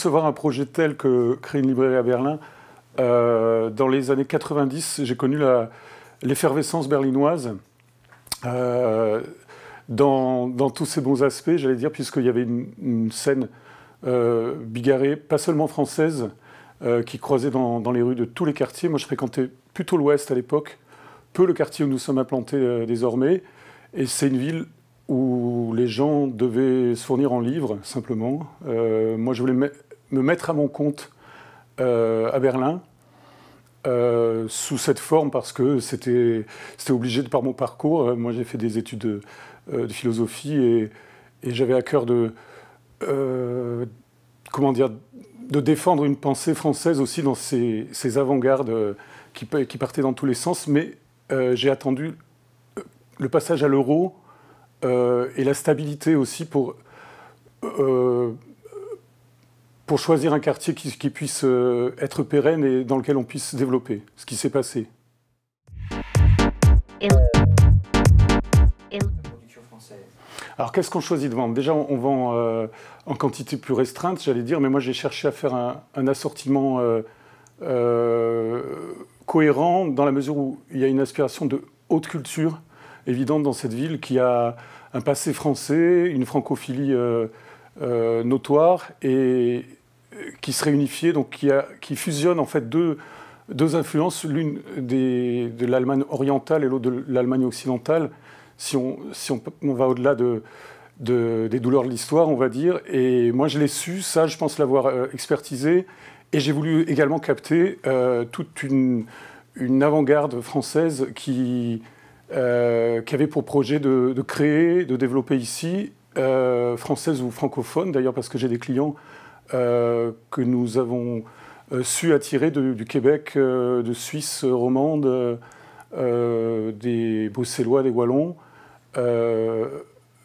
concevoir un projet tel que créer une librairie à Berlin, euh, dans les années 90, j'ai connu l'effervescence berlinoise. Euh, dans, tous ses bons aspects, j'allais dire, puisqu'il y avait une, scène euh, bigarrée, pas seulement française, euh, qui croisait dans, dans, les rues de tous les quartiers. Moi, je fréquentais plutôt l'ouest à l'époque, peu le quartier où nous sommes implantés désormais. Et c'est une ville où les gens devaient se fournir en livres, simplement. moi, je voulais me mettre à mon compte euh, à Berlin. Euh, sous cette forme parce que c'était obligé de par mon parcours. Euh, moi j'ai fait des études de, philosophie et, j'avais à cœur de comment dire de défendre une pensée française aussi dans ces, avant-gardes qui, qui, partaient dans tous les sens, mais j'ai attendu le passage à l'euro et la stabilité aussi pour pour choisir un quartier qui, puisse euh, être pérenne et dans lequel on puisse développer ce qui s'est passé. Alors qu'est-ce qu'on choisit de vendre Déjà, on vend euh, en quantité plus restreinte, j'allais dire, mais moi j'ai cherché à faire un, assortiment euh, cohérent dans la mesure où il y a une aspiration de haute culture évidente dans cette ville qui a un passé français, une francophilie notoire et qui se réunifiait, donc qui, a, qui fusionne en fait deux, influences, l'une de l'Allemagne orientale et l'autre de l'Allemagne occidentale, si on, si on, on va au-delà de, des douleurs de l'histoire, on va dire. Et moi, je l'ai su, ça, je pense l'avoir euh, expertisé. Et j'ai voulu également capter euh, toute une, une avant-garde française qui, euh, qui avait pour projet de, de créer, de développer ici, française ou francophone d'ailleurs, parce que j'ai des clients euh, que nous avons euh, su attirer du Québec, euh, de Suisse romande, des Bruxellois, des Wallons.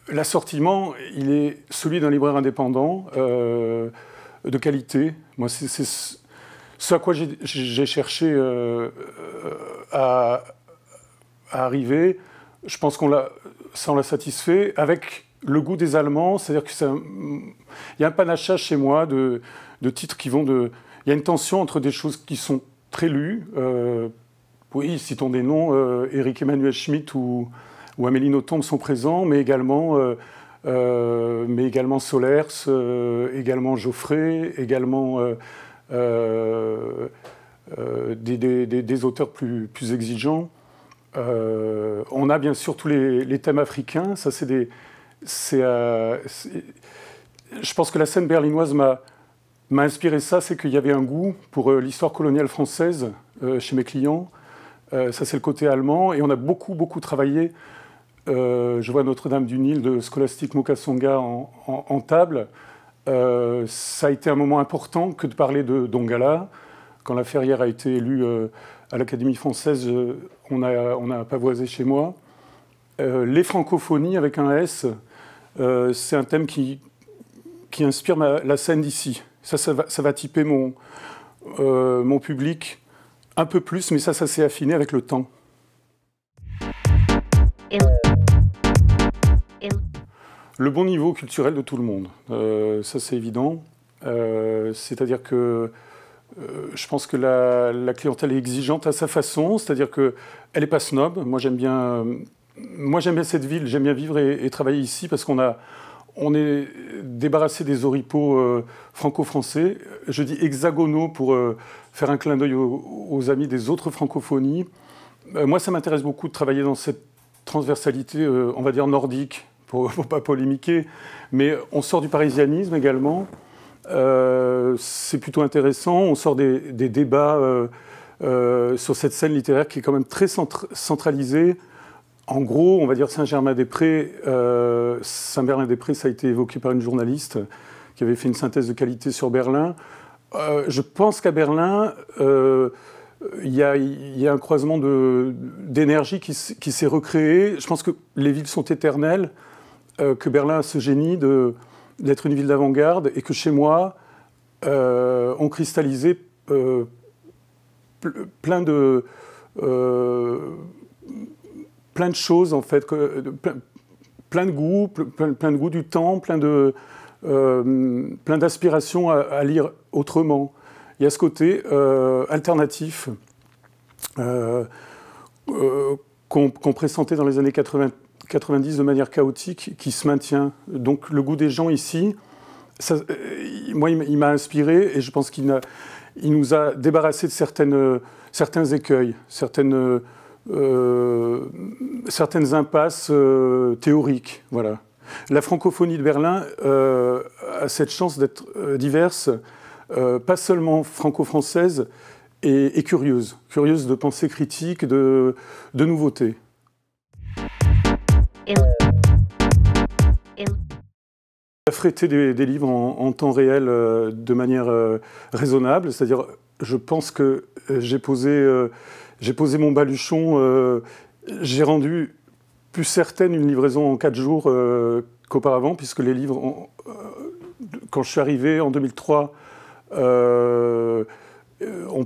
L'assortiment, il est celui d'un libraire indépendant de qualité. Moi, c'est ce à quoi j'ai cherché à, arriver. Je pense qu'on l'a, ça l'a satisfait avec le goût des Allemands, c'est-à-dire il y a un panachage chez moi de, titres qui vont de... Il y a une tension entre des choses qui sont très lues. Euh, oui, citons des noms, euh, Eric Emmanuel Schmitt ou, ou Amélie Nothomb sont présents, mais également, euh, mais également Solers, également Geoffrey, également... Des, auteurs plus, plus exigeants. on a bien sûr tous les, les thèmes africains, ça c'est des, euh, je pense que la scène berlinoise m'a, inspiré ça, c'est qu'il y avait un goût pour euh, l'histoire coloniale française euh, chez mes clients. ça, c'est le côté allemand. Et on a beaucoup, beaucoup travaillé. je vois Notre-Dame du Nil de Scholastique Mokassonga en, table. ça a été un moment important que de parler de Dongala. Quand la Ferrière a été élue à l'Académie française, on a, on a pavoisé chez moi. Euh, les francophonies avec un S, euh, c'est un thème qui, qui inspire la scène d'ici. Ça, va, ça typer mon, euh, mon public un peu plus, mais ça, ça s'est affiné avec le temps. Le bon niveau culturel de tout le monde, ça c'est évident. c'est-à-dire que je pense que la, la, clientèle est exigeante à sa façon, c'est-à-dire qu'elle n'est pas snob. Moi j'aime bien moi j'aime bien cette ville, j'aime bien vivre et, travailler ici parce qu'on a, on est débarrassé des oripeaux euh, franco-français. Je dis hexagonaux pour euh, faire un clin d'œil aux, amis des autres francophonies. Euh, moi, ça m'intéresse beaucoup de travailler dans cette transversalité, on va dire nordique, pour ne pas polémiquer, mais on sort du parisianisme également. c'est plutôt intéressant. On sort des débats sur cette scène littéraire qui est quand même très centralisée. En gros, on va dire Saint-Germain-des-Prés. Euh, saint berlin des prés ça a été évoqué par une journaliste qui avait fait une synthèse de qualité sur Berlin. Euh, je pense qu'à Berlin, euh, il y, a un croisement d'énergie qui, qui s'est recréé. Je pense que les villes sont éternelles, que Berlin a ce génie d'être une ville d'avant-garde et que chez moi, on cristallisait plein de plein de choses, en fait, plein, de goûts, plein, de goûts du temps, plein de, euh, plein d'aspirations à, lire autrement. Il y a ce côté euh, alternatif euh, qu'on pressentait dans les années 90 de manière chaotique qui se maintient. Donc le goût des gens ici, moi, il m'a inspiré et je pense qu'il nous a débarrassé de certaines, certains écueils, certaines euh, certaines impasses euh, théoriques. Voilà. La francophonie de Berlin euh, a cette chance d'être diverse, pas seulement franco-française, et, curieuse, curieuse de pensée critique, de, de nouveautés. Affréter des, des, livres en, temps réel de manière raisonnable, c'est-à-dire je pense que j'ai posé... J'ai posé mon baluchon. Euh, j'ai rendu plus certaine une livraison en 4 jours euh, qu'auparavant, puisque les livres, euh, quand je suis arrivé en 2003, on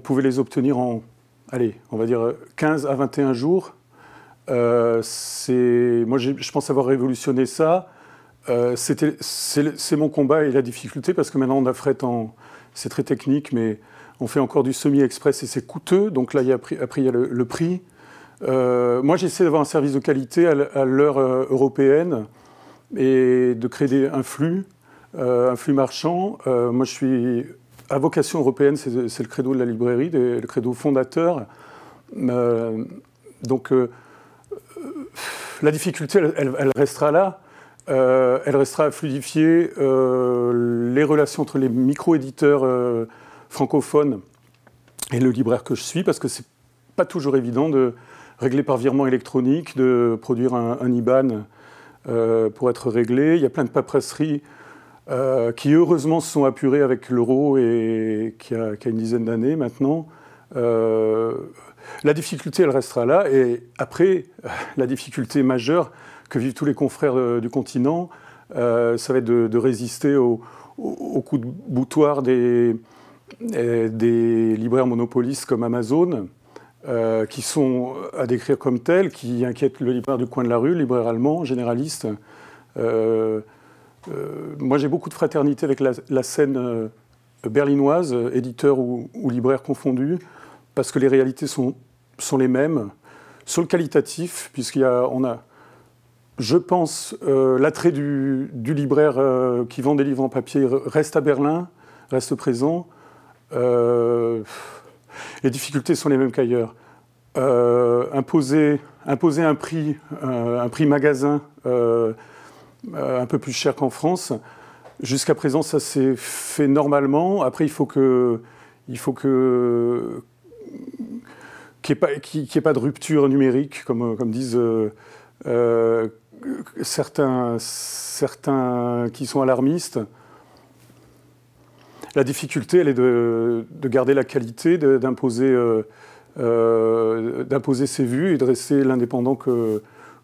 pouvait les obtenir en, allez, on va dire 15 à 21 jours. c'est, moi, je pense avoir révolutionné ça. c'est mon combat et la difficulté, parce que maintenant on fret en. C'est très technique, mais on fait encore du semi-express et c'est coûteux, donc là, il a, après, il y a le, prix. Euh, moi, j'essaie d'avoir un service de qualité à l'heure euh, européenne et de créer un flux, euh, un flux marchand. moi, je suis à vocation européenne, c'est le credo de la librairie, le credo fondateur. donc, la difficulté, elle restera là. elle restera à fluidifier les relations entre les micro-éditeurs francophone et le libraire que je suis, parce que c'est pas toujours évident de régler par virement électronique, de produire un, IBAN euh, pour être réglé. Il y a plein de paperasseries euh, qui, heureusement, se sont apurées avec l'euro et qui a, une dizaine d'années maintenant. Euh, la difficulté, elle restera là. Et après, la difficulté majeure que vivent tous les confrères du continent, ça va être de, résister au, coup coups de boutoir des, euh, des libraires monopolistes comme Amazon, euh, qui sont à décrire comme tels, qui inquiètent le libraire du coin de la rue, libraire allemand, généraliste. Euh, moi, j'ai beaucoup de fraternité avec la, scène berlinoise, éditeur ou, libraire confondu, parce que les réalités sont, les mêmes. Sur le qualitatif, puisqu'il y a, on a, je pense, l'attrait du libraire qui vend des livres en papier reste à Berlin, reste présent. Euh, les difficultés sont les mêmes qu'ailleurs. Euh, imposer, imposer, un prix, euh, un prix magasin un peu plus cher qu'en France, jusqu'à présent, ça s'est fait normalement. Après, il faut que, il faut que qu'il n'y ait, pas de rupture numérique, comme, disent certains, certains qui sont alarmistes. La difficulté, elle est de, garder la qualité, euh, euh, d'imposer ses vues et de rester l'indépendant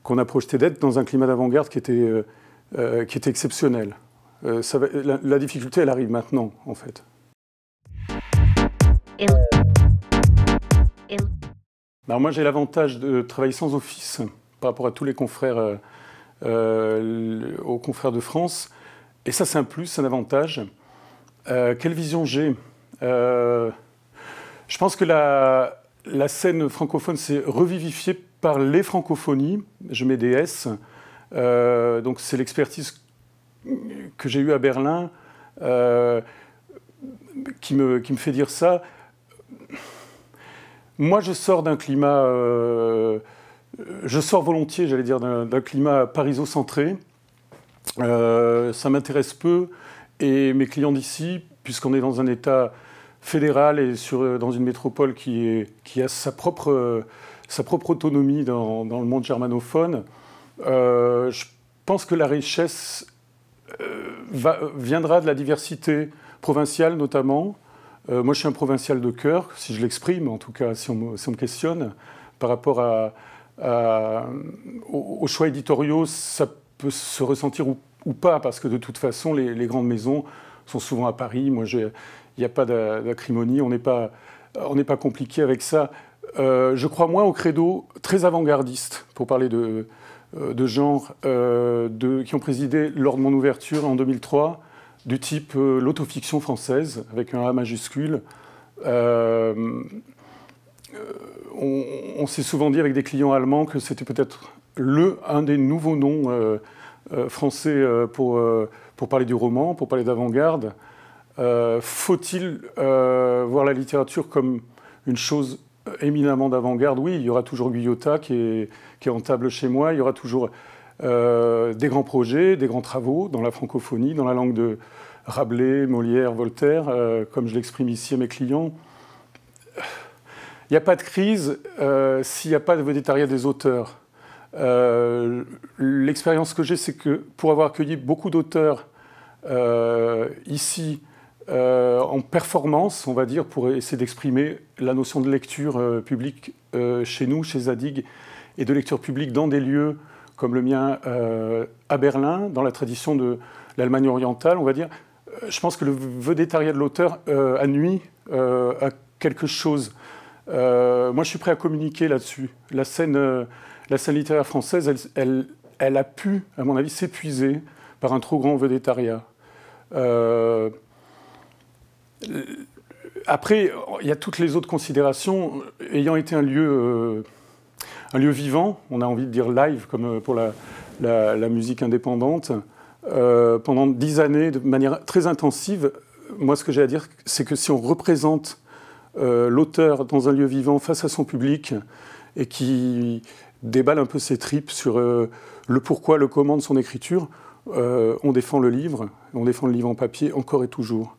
qu'on a projeté d'être dans un climat d'avant-garde qui, était euh, exceptionnel. la, difficulté, elle arrive maintenant, en fait. moi, j'ai l'avantage de travailler sans office par rapport à tous les confrères, aux confrères de France. Et ça, c'est un plus, c'est un avantage. Euh, quelle vision j'ai euh, Je pense que la, scène francophone s'est revivifiée par les francophonies. Je mets des S. Euh, donc c'est l'expertise que j'ai eue à Berlin qui me, fait dire ça. Moi, je sors d'un climat, je sors volontiers, j'allais dire, d'un climat parisocentré. centré ça m'intéresse peu. Et mes clients d'ici, puisqu'on est dans un État fédéral et sur, euh, dans une métropole qui, est, qui a sa propre, euh, sa propre autonomie dans, dans le monde germanophone, euh, je pense que la richesse viendra de la diversité provinciale notamment. moi, je suis un provincial de cœur, si je l'exprime, en tout cas, si on, me questionne, par rapport à, aux, choix éditoriaux, ça peut se ressentir ou ou pas, parce que de toute façon, les, grandes maisons sont souvent à Paris. Moi, il n'y a pas d'acrimonie, on n'est pas, on pas compliqué avec ça. Euh, je crois moins au credo très avant-gardiste, pour parler de, euh, de genre, euh, de, qui ont présidé lors de mon ouverture en 2003, du type l'autofiction française, avec un A majuscule. on, on s'est souvent dit avec des clients allemands que c'était peut-être le, un des nouveaux noms euh, français euh, euh, pour, parler du roman, pour parler d'avant-garde. Faut-il voir la littérature comme une chose éminemment d'avant-garde Oui, il y aura toujours Guyota qui est, qui est en table chez moi, il y aura toujours des grands projets, des grands travaux dans la francophonie, dans la langue de Rabelais, Molière, Voltaire, comme je l'exprime ici à mes clients. Il n'y a pas de crise s'il n'y a pas de végétariat des auteurs. Euh, l'expérience que j'ai, c'est que pour avoir accueilli beaucoup d'auteurs euh, ici euh, en performance, on va dire, pour essayer d'exprimer la notion de lecture publique chez nous, chez Zadig, et de lecture publique dans des lieux comme le mien à Berlin, dans la tradition de l'Allemagne orientale, on va dire. Je pense que le vedettariat de l'auteur à nuit à quelque chose. moi, je suis prêt à communiquer là-dessus. La scène la scène littéraire française, elle, a pu, à mon avis, s'épuiser par un trop grand védétariat. Euh, après, il y a toutes les autres considérations. Ayant été un lieu, euh, un lieu vivant, on a envie de dire live, comme euh, pour la, musique indépendante, pendant dix années, de manière très intensive, moi, ce que j'ai à dire, c'est que si on représente l'auteur dans un lieu vivant face à son public, et qui déballe un peu ses tripes sur euh, le pourquoi, le comment de son écriture. Euh, on défend le livre, on défend le livre en papier encore et toujours.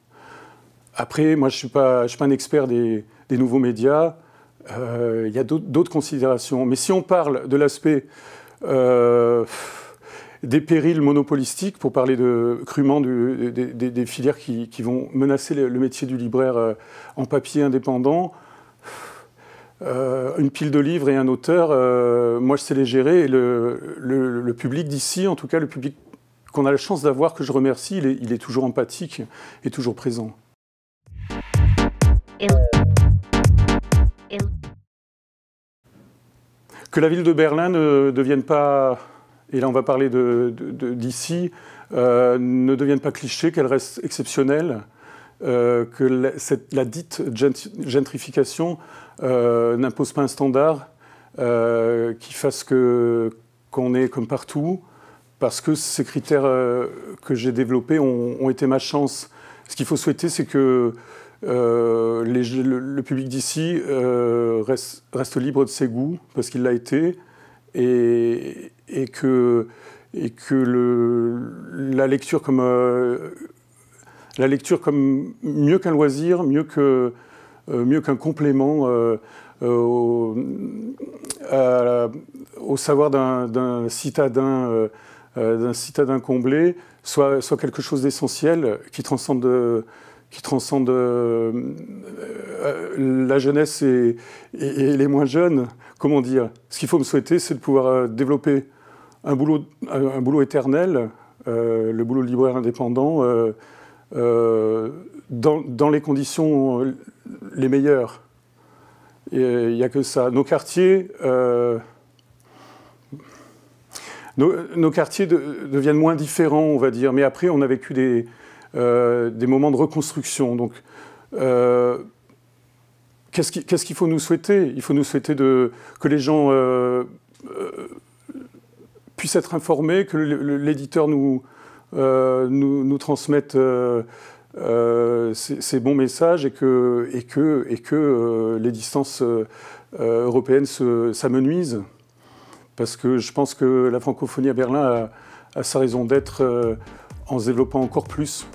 Après, moi, je ne suis, pas, suis pas un expert des, nouveaux médias. Euh, il y a d'autres considérations. Mais si on parle de l'aspect des périls monopolistiques, pour parler de, crûment des, filières qui, vont menacer le, métier du libraire en papier indépendant, euh, une pile de livres et un auteur, euh, moi je sais les gérer. Et le, public d'ici, en tout cas le public qu'on a la chance d'avoir, que je remercie, il est, toujours empathique et toujours présent. Que la ville de Berlin ne devienne pas, et là on va parler d'ici, euh, ne devienne pas cliché, qu'elle reste exceptionnelle. Euh, que la, cette, la, dite gentrification euh, n'impose pas un standard euh, qui fasse que qu'on est comme partout, parce que ces critères que j'ai développés ont, été ma chance. Ce qu'il faut souhaiter, c'est que le, public d'ici reste, reste, libre de ses goûts, parce qu'il l'a été, et, et que et que le, la lecture comme la lecture comme mieux qu'un loisir, mieux que euh, mieux qu'un complément euh, euh, au, savoir d'un citadin d'un citadin comblé, soit, soit quelque chose d'essentiel qui transcende, qui transcende la jeunesse et, les moins jeunes. Comment dire Ce qu'il faut me souhaiter, c'est de pouvoir développer un boulot, un boulot éternel, le boulot libraire indépendant, euh, dans, les conditions euh, les meilleures. Il n'y euh, a que ça. Nos quartiers, nos, quartiers deviennent moins différents, on va dire. Mais après, on a vécu des, des moments de reconstruction. Donc, qu'est-ce qu'il faut nous souhaiter Il faut nous souhaiter de, que les gens puissent être informés, que l'éditeur nous, euh, nous, transmettent euh, euh, ces bons messages et que, et que, et que les distances européennes s'amenuisent. Parce que je pense que la francophonie à Berlin a, a sa raison d'être en se développant encore plus.